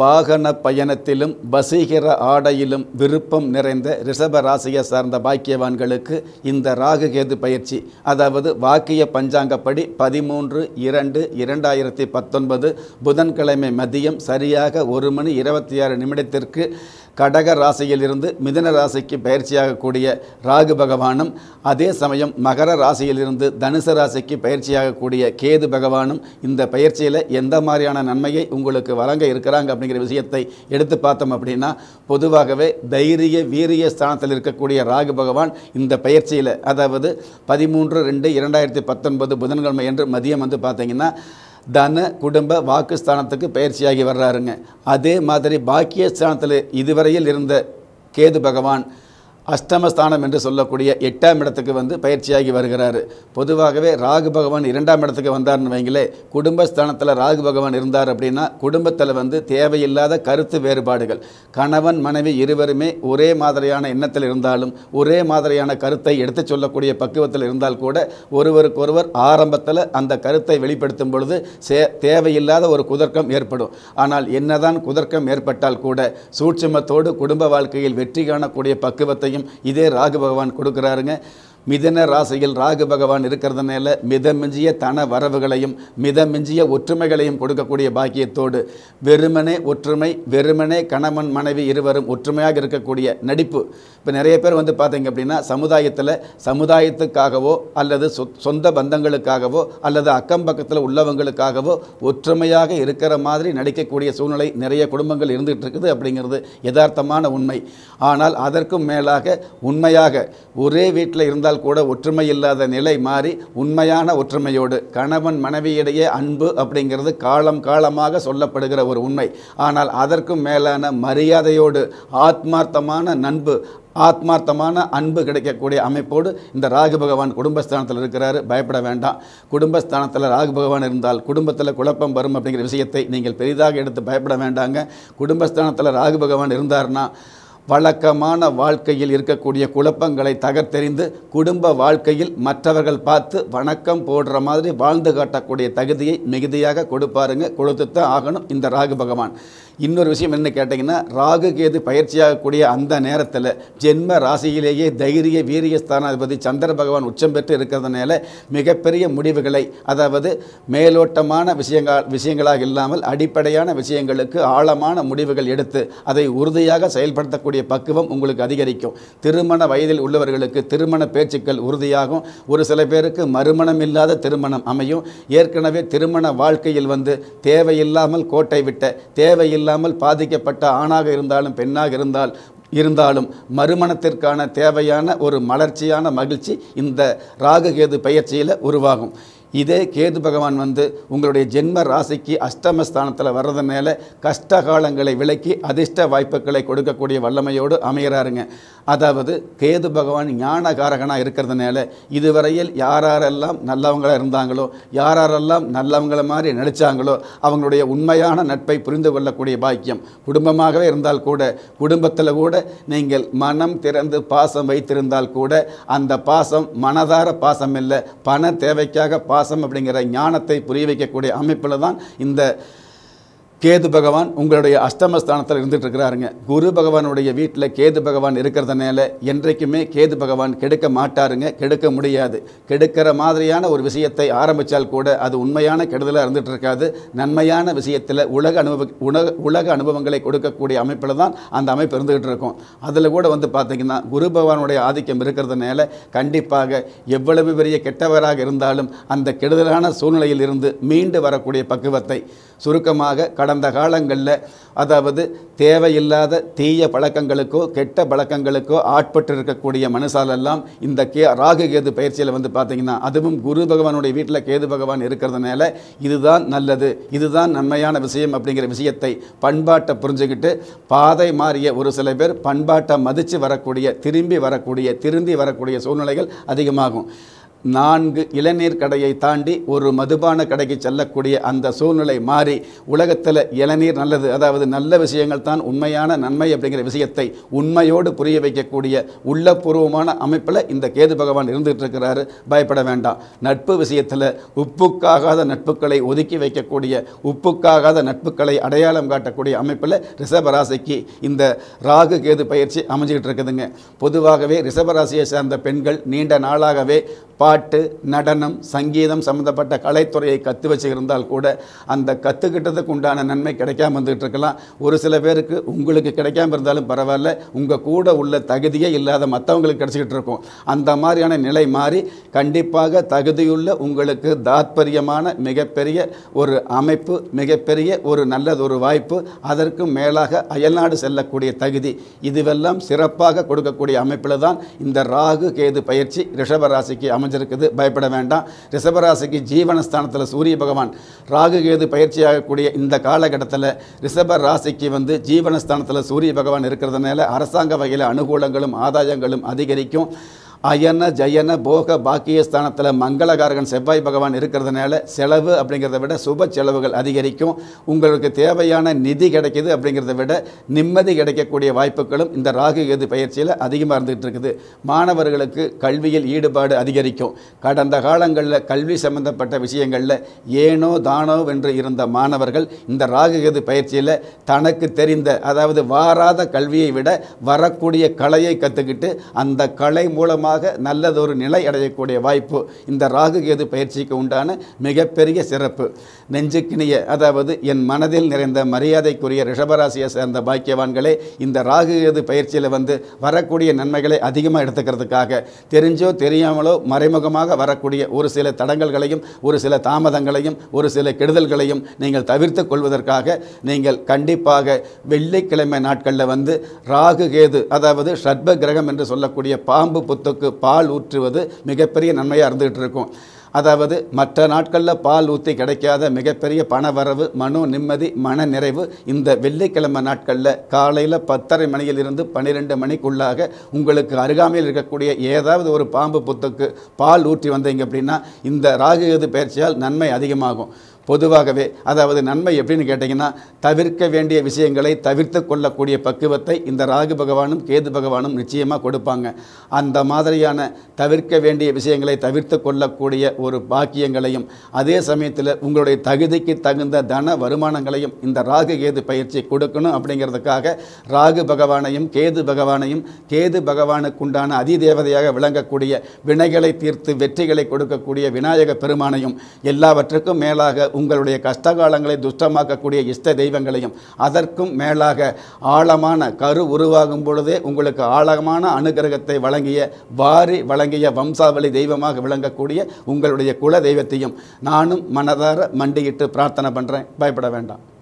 வாகன பயணத்திலும் வசீகர ஆடையிலும் விருப்பம் நிறைந்த ரிஷப ராசியை சார்ந்த பாக்கியவான்களுக்கு இந்த ராகு கேது பயிற்சி அதாவது வாக்கிய பஞ்சாங்கப்படி பதிமூன்று இரண்டு இரண்டாயிரத்தி பத்தொன்பது புதன்கிழமை மதியம் சரியாக ஒரு மணி இருபத்தி ஆறு நிமிடத்திற்கு கடக ராசியிலிருந்து மிதன ராசிக்கு பயிற்சியாகக்கூடிய ராகு பகவானும் அதே சமயம் மகர ராசியிலிருந்து தனுசு ராசிக்கு பயிற்சியாகக்கூடிய கேது பகவானும் இந்த பயிற்சியில் எந்த மாதிரியான நன்மையை உங்களுக்கு வழங்க இருக்கிறாங்க அப்படிங்கிற விஷயத்தை எடுத்து பார்த்தோம் அப்படின்னா பொதுவாகவே தைரிய வீரிய ஸ்தானத்தில் இருக்கக்கூடிய ராகு பகவான் இந்த பயிற்சியில் அதாவது பதிமூன்று ரெண்டு இரண்டாயிரத்தி பத்தொன்பது புதன்கிழமை என்று மதியம் வந்து பார்த்திங்கன்னா தன குடும்ப வாக்குஸ்தானத்துக்கு பயிற்சியாகி வர்றாருங்க அதே மாதிரி பாக்கியஸ்தானத்தில் இதுவரையில் இருந்த கேது பகவான் அஷ்டமஸ்தானம் என்று சொல்லக்கூடிய எட்டாம் இடத்துக்கு வந்து பயிற்சியாகி வருகிறார் பொதுவாகவே ராகு பகவான் இரண்டாம் இடத்துக்கு வந்தார்னு வைங்களே குடும்பஸ்தானத்தில் ராகு பகவான் இருந்தார் அப்படின்னா குடும்பத்தில் வந்து தேவையில்லாத கருத்து வேறுபாடுகள் கணவன் மனைவி இருவருமே ஒரே மாதிரியான எண்ணத்தில் இருந்தாலும் ஒரே மாதிரியான கருத்தை எடுத்து சொல்லக்கூடிய பக்குவத்தில் இருந்தால் கூட ஒருவருக்கொருவர் ஆரம்பத்தில் அந்த கருத்தை வெளிப்படுத்தும் பொழுது சே தேவையில்லாத ஒரு குதர்க்கம் ஏற்படும் ஆனால் என்னதான் குதர்க்கம் ஏற்பட்டால் கூட சூட்சுமத்தோடு குடும்ப வாழ்க்கையில் வெற்றி காணக்கூடிய பக்குவத்தையும் இதே ராகு பகவான் கொடுக்குறாருங்க மிதன ராசியில் ராகு பகவான் இருக்கிறதுனால மிதமிஞ்சிய தன வரவுகளையும் மிதமிஞ்சிய ஒற்றுமைகளையும் கொடுக்கக்கூடிய பாக்கியத்தோடு வெறுமனே ஒற்றுமை வெறுமனே கணவன் மனைவி இருவரும் ஒற்றுமையாக இருக்கக்கூடிய நடிப்பு இப்போ நிறைய பேர் வந்து பார்த்தீங்க அப்படின்னா சமுதாயத்தில் சமுதாயத்துக்காகவோ அல்லது சொந்த பந்தங்களுக்காகவோ அல்லது அக்கம் பக்கத்தில் உள்ளவங்களுக்காகவோ ஒற்றுமையாக இருக்கிற மாதிரி நடிக்கக்கூடிய சூழ்நிலை நிறைய குடும்பங்கள் இருந்துகிட்டு இருக்குது அப்படிங்கிறது யதார்த்தமான உண்மை ஆனால் அதற்கும் மேலாக உண்மையாக ஒரே வீட்டில் இருந்தால் இருந்தால் கூட ஒற்றுமை இல்லாத நிலை மாறி உண்மையான ஒற்றுமையோடு கணவன் மனைவியிடையே அன்பு அப்படிங்கிறது காலம் காலமாக சொல்லப்படுகிற ஒரு உண்மை ஆனால் அதற்கும் மேலான மரியாதையோடு ஆத்மார்த்தமான நண்பு ஆத்மார்த்தமான அன்பு கிடைக்கக்கூடிய அமைப்போடு இந்த ராகு பகவான் குடும்பஸ்தானத்தில் இருக்கிறாரு பயப்பட வேண்டாம் குடும்பஸ்தானத்தில் ராகு பகவான் இருந்தால் குடும்பத்தில் குழப்பம் வரும் அப்படிங்கிற விஷயத்தை நீங்கள் பெரிதாக எடுத்து பயப்பட வேண்டாங்க குடும்பஸ்தானத்தில் ராகு பகவான் இருந்தார்னா வழக்கமான வாழ்க்கையில் இருக்கக்கூடிய குழப்பங்களை தகர்த்தெறிந்து குடும்ப வாழ்க்கையில் மற்றவர்கள் பார்த்து வணக்கம் போடுற மாதிரி வாழ்ந்து காட்டக்கூடிய தகுதியை மிகுதியாக கொடுப்பாருங்க கொடுத்துத்தான் ஆகணும் இந்த ராகு பகவான் இன்னொரு விஷயம் என்ன கேட்டிங்கன்னா ராகு கேது பயிற்சியாகக்கூடிய அந்த நேரத்தில் ஜென்ம ராசியிலேயே தைரிய வீரிய ஸ்தானாதிபதி சந்திர பகவான் உச்சம் பெற்று இருக்கிறதுனால மிகப்பெரிய முடிவுகளை அதாவது மேலோட்டமான விஷயங்கள் விஷயங்களாக இல்லாமல் அடிப்படையான விஷயங்களுக்கு ஆழமான முடிவுகள் எடுத்து அதை உறுதியாக செயல்படுத்தக்கூடிய பேசக்கூடிய பக்குவம் உங்களுக்கு அதிகரிக்கும் திருமண வயதில் உள்ளவர்களுக்கு திருமண பேச்சுக்கள் உறுதியாகும் ஒரு சில பேருக்கு மறுமணம் இல்லாத திருமணம் அமையும் ஏற்கனவே திருமண வாழ்க்கையில் வந்து தேவையில்லாமல் கோட்டை விட்ட தேவையில்லாமல் பாதிக்கப்பட்ட ஆணாக இருந்தாலும் பெண்ணாக இருந்தால் இருந்தாலும் மறுமணத்திற்கான தேவையான ஒரு மலர்ச்சியான மகிழ்ச்சி இந்த ராகுகேது பயிற்சியில் உருவாகும் இதே கேது பகவான் வந்து உங்களுடைய ஜென்ம ராசிக்கு அஷ்டமஸ்தானத்தில் வர்றதுனால கஷ்டகாலங்களை காலங்களை விலக்கி அதிர்ஷ்ட வாய்ப்புகளை கொடுக்கக்கூடிய வல்லமையோடு அமைகிறாருங்க அதாவது கேது பகவான் ஞானகாரகனாக இருக்கிறதுனால இதுவரையில் யாரெல்லாம் நல்லவங்களாக இருந்தாங்களோ யாரெல்லாம் நல்லவங்கள மாதிரி நடித்தாங்களோ அவங்களுடைய உண்மையான நட்பை புரிந்து கொள்ளக்கூடிய பாக்கியம் குடும்பமாகவே இருந்தால் கூட குடும்பத்தில் கூட நீங்கள் மனம் திறந்து பாசம் வைத்திருந்தால் கூட அந்த பாசம் மனதார பாசம் இல்லை பண தேவைக்காக பா பாசம் அப்படிங்கிற ஞானத்தை புரிய வைக்கக்கூடிய அமைப்பில் தான் இந்த கேது பகவான் உங்களுடைய அஷ்டமஸ்தானத்தில் இருந்துகிட்டு இருக்கிறாருங்க குரு பகவானுடைய வீட்டில் கேது பகவான் இருக்கிறதுனால என்றைக்குமே கேது பகவான் கெடுக்க மாட்டாருங்க கெடுக்க முடியாது கெடுக்கிற மாதிரியான ஒரு விஷயத்தை ஆரம்பித்தால் கூட அது உண்மையான கெடுதலாக இருந்துகிட்டு இருக்காது நன்மையான விஷயத்தில் உலக அனுபவ உலக உலக அனுபவங்களை கொடுக்கக்கூடிய அமைப்பில் தான் அந்த அமைப்பு இருந்துகிட்டு இருக்கும் அதில் கூட வந்து பார்த்திங்கன்னா குரு பகவானுடைய ஆதிக்கம் இருக்கிறதுனால கண்டிப்பாக எவ்வளவு பெரிய கெட்டவராக இருந்தாலும் அந்த கெடுதலான சூழ்நிலையில் இருந்து மீண்டு வரக்கூடிய பக்குவத்தை சுருக்கமாக கடன் கடந்த காலங்களில் அதாவது தேவையில்லாத தீய பழக்கங்களுக்கோ கெட்ட பழக்கங்களுக்கோ ஆட்பட்டு இருக்கக்கூடிய மனுஷாலெல்லாம் இந்த கே ராகு கேது பயிற்சியில் வந்து பார்த்திங்கன்னா அதுவும் குரு பகவானுடைய வீட்டில் கேது பகவான் இருக்கிறதுனால இதுதான் நல்லது இதுதான் நன்மையான விஷயம் அப்படிங்கிற விஷயத்தை பண்பாட்டை புரிஞ்சுக்கிட்டு பாதை மாறிய ஒரு சில பேர் பண்பாட்டை மதித்து வரக்கூடிய திரும்பி வரக்கூடிய திருந்தி வரக்கூடிய சூழ்நிலைகள் அதிகமாகும் நான்கு இளநீர் கடையை தாண்டி ஒரு மதுபான கடைக்கு செல்லக்கூடிய அந்த சூழ்நிலை மாறி உலகத்தில் இளநீர் நல்லது அதாவது நல்ல விஷயங்கள் தான் உண்மையான நன்மை அப்படிங்கிற விஷயத்தை உண்மையோடு புரிய வைக்கக்கூடிய உள்ளபூர்வமான அமைப்பில் இந்த கேது பகவான் இருந்துகிட்டு இருக்கிறாரு பயப்பட வேண்டாம் நட்பு விஷயத்தில் உப்புக்காகாத நட்புகளை ஒதுக்கி வைக்கக்கூடிய உப்புக்காகாத நட்புகளை அடையாளம் காட்டக்கூடிய அமைப்பில் ரிஷபராசிக்கு இந்த ராகு கேது பயிற்சி அமைஞ்சிக்கிட்டு இருக்குதுங்க பொதுவாகவே ரிஷபராசியை சார்ந்த பெண்கள் நீண்ட நாளாகவே பா பாட்டு நடனம் சங்கீதம் சம்மந்தப்பட்ட கலைத்துறையை கற்று வச்சுருந்தால் கூட அந்த கற்றுக்கிட்டதுக்கு உண்டான நன்மை கிடைக்காம வந்துக்கிட்டு இருக்கலாம் ஒரு சில பேருக்கு உங்களுக்கு கிடைக்காம இருந்தாலும் பரவாயில்ல உங்கள் கூட உள்ள தகுதியே இல்லாத மற்றவங்களுக்கு கிடச்சிக்கிட்டு இருக்கும் அந்த மாதிரியான நிலை மாறி கண்டிப்பாக தகுதியுள்ள உங்களுக்கு தாத்பரியமான மிகப்பெரிய ஒரு அமைப்பு மிகப்பெரிய ஒரு நல்லது ஒரு வாய்ப்பு அதற்கு மேலாக அயல்நாடு செல்லக்கூடிய தகுதி இதுவெல்லாம் சிறப்பாக கொடுக்கக்கூடிய அமைப்பில் தான் இந்த ராகு கேது பயிற்சி ரிஷபராசிக்கு அமைஞ்சிருக்கு இருக்குது பயப்பட வேண்டாம் ரிஷபராசிக்கு ஜீவனஸ்தானத்தில் சூரிய பகவான் ராகு கேது பயிற்சியாகக்கூடிய இந்த காலகட்டத்தில் ரிஷப ராசிக்கு வந்து ஜீவனஸ்தானத்தில் சூரிய பகவான் இருக்கிறதுனால அரசாங்க வகையில் அனுகூலங்களும் ஆதாயங்களும் அதிகரிக்கும் அயன ஜயன போக பாக்கியஸ்தானத்தில் மங்களகாரகன் செவ்வாய் பகவான் இருக்கிறதுனால செலவு அப்படிங்கிறத விட சுப செலவுகள் அதிகரிக்கும் உங்களுக்கு தேவையான நிதி கிடைக்கிது அப்படிங்கிறத விட நிம்மதி கிடைக்கக்கூடிய வாய்ப்புகளும் இந்த ராகு கேது பயிற்சியில் அதிகமாக இருந்துகிட்டு இருக்குது மாணவர்களுக்கு கல்வியில் ஈடுபாடு அதிகரிக்கும் கடந்த காலங்களில் கல்வி சம்பந்தப்பட்ட விஷயங்களில் ஏனோ தானோ என்று இருந்த மாணவர்கள் இந்த ராகு கேது பயிற்சியில் தனக்கு தெரிந்த அதாவது வாராத கல்வியை விட வரக்கூடிய கலையை கற்றுக்கிட்டு அந்த கலை மூலமாக மூலமாக நல்லதொரு நிலை அடையக்கூடிய வாய்ப்பு இந்த ராகு கேது பயிற்சிக்கு உண்டான மிகப்பெரிய சிறப்பு நெஞ்சுக்கினிய அதாவது என் மனதில் நிறைந்த மரியாதைக்குரிய ரிஷபராசியை சேர்ந்த பாக்கியவான்களே இந்த ராகு கேது பயிற்சியில் வந்து வரக்கூடிய நன்மைகளை அதிகமாக எடுத்துக்கிறதுக்காக தெரிஞ்சோ தெரியாமலோ மறைமுகமாக வரக்கூடிய ஒரு சில தடங்கல்களையும் ஒரு சில தாமதங்களையும் ஒரு சில கெடுதல்களையும் நீங்கள் தவிர்த்து கொள்வதற்காக நீங்கள் கண்டிப்பாக வெள்ளிக்கிழமை நாட்களில் வந்து ராகு கேது அதாவது ஷட்ப கிரகம் என்று சொல்லக்கூடிய பாம்பு புத்து உடம்புக்கு பால் ஊற்றுவது மிகப்பெரிய நன்மையாக இருந்துகிட்டு இருக்கும் அதாவது மற்ற நாட்களில் பால் ஊற்றி கிடைக்காத மிகப்பெரிய பணவரவு மனோ நிம்மதி மன நிறைவு இந்த வெள்ளிக்கிழமை நாட்களில் காலையில் பத்தரை மணியிலிருந்து பன்னிரெண்டு மணிக்குள்ளாக உங்களுக்கு அருகாமையில் இருக்கக்கூடிய ஏதாவது ஒரு பாம்பு புத்துக்கு பால் ஊற்றி வந்தீங்க அப்படின்னா இந்த ராகு எது பயிற்சியால் நன்மை அதிகமாகும் பொதுவாகவே அதாவது நன்மை எப்படின்னு கேட்டிங்கன்னா தவிர்க்க வேண்டிய விஷயங்களை தவிர்த்து கொள்ளக்கூடிய பக்குவத்தை இந்த ராகு பகவானும் கேது பகவானும் நிச்சயமாக கொடுப்பாங்க அந்த மாதிரியான தவிர்க்க வேண்டிய விஷயங்களை தவிர்த்து கொள்ளக்கூடிய ஒரு பாக்கியங்களையும் அதே சமயத்தில் உங்களுடைய தகுதிக்கு தகுந்த தன வருமானங்களையும் இந்த ராகு கேது பயிற்சி கொடுக்கணும் அப்படிங்கிறதுக்காக ராகு பகவானையும் கேது பகவானையும் கேது பகவானுக்குண்டான அதிதேவதையாக விளங்கக்கூடிய வினைகளை தீர்த்து வெற்றிகளை கொடுக்கக்கூடிய விநாயக பெருமானையும் எல்லாவற்றுக்கும் மேலாக உங்களுடைய கஷ்டகாலங்களை துஷ்டமாக்கக்கூடிய இஷ்ட தெய்வங்களையும் அதற்கும் மேலாக ஆழமான கரு உருவாகும் பொழுதே உங்களுக்கு ஆழமான அனுகிரகத்தை வழங்கிய வாரி வழங்கிய வம்சாவளி தெய்வமாக விளங்கக்கூடிய உங்களுடைய குல தெய்வத்தையும் நானும் மனதார மண்டியிட்டு பிரார்த்தனை பண்ணுறேன் பயப்பட வேண்டாம்